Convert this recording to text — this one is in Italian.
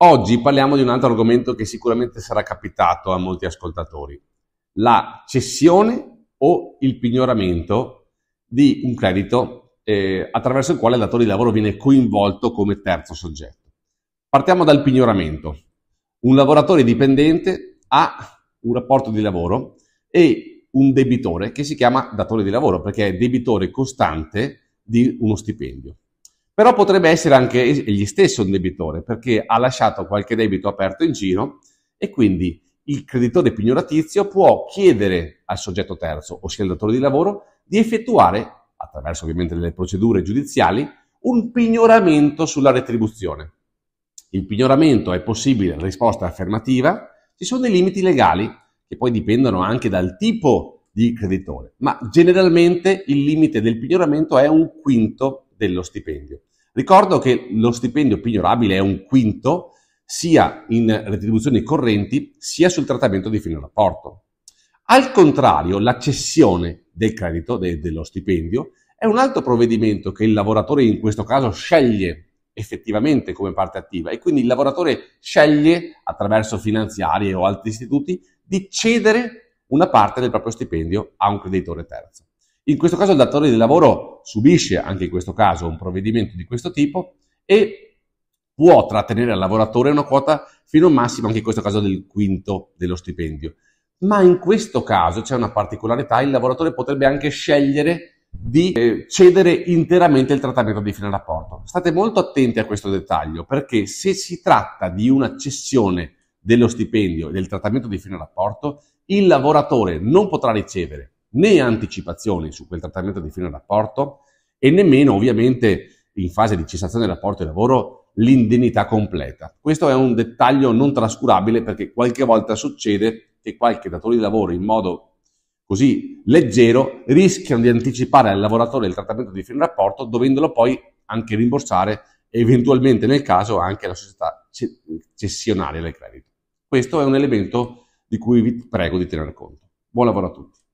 Oggi parliamo di un altro argomento che sicuramente sarà capitato a molti ascoltatori, la cessione o il pignoramento di un credito eh, attraverso il quale il datore di lavoro viene coinvolto come terzo soggetto. Partiamo dal pignoramento. Un lavoratore dipendente ha un rapporto di lavoro e un debitore che si chiama datore di lavoro perché è debitore costante di uno stipendio però potrebbe essere anche egli stesso un debitore perché ha lasciato qualche debito aperto in giro e quindi il creditore pignoratizio può chiedere al soggetto terzo, ossia il datore di lavoro, di effettuare, attraverso ovviamente le procedure giudiziali, un pignoramento sulla retribuzione. Il pignoramento è possibile in risposta affermativa, ci sono dei limiti legali che poi dipendono anche dal tipo di creditore, ma generalmente il limite del pignoramento è un quinto dello stipendio. Ricordo che lo stipendio pignorabile è un quinto sia in retribuzioni correnti sia sul trattamento di fine rapporto. Al contrario, la cessione del credito, de- dello stipendio, è un altro provvedimento che il lavoratore in questo caso sceglie effettivamente come parte attiva e quindi il lavoratore sceglie attraverso finanziarie o altri istituti di cedere una parte del proprio stipendio a un creditore terzo. In questo caso il datore di lavoro subisce anche in questo caso un provvedimento di questo tipo e può trattenere al lavoratore una quota fino a un massimo, anche in questo caso del quinto dello stipendio. Ma in questo caso c'è una particolarità, il lavoratore potrebbe anche scegliere di eh, cedere interamente il trattamento di fine rapporto. State molto attenti a questo dettaglio perché se si tratta di una cessione dello stipendio e del trattamento di fine rapporto, il lavoratore non potrà ricevere né anticipazioni su quel trattamento di fine rapporto e nemmeno ovviamente in fase di cessazione del rapporto di lavoro l'indennità completa. Questo è un dettaglio non trascurabile perché qualche volta succede che qualche datore di lavoro in modo così leggero rischiano di anticipare al lavoratore il trattamento di fine rapporto dovendolo poi anche rimborsare eventualmente nel caso anche alla società cessionaria del credito. Questo è un elemento di cui vi prego di tenere conto. Buon lavoro a tutti.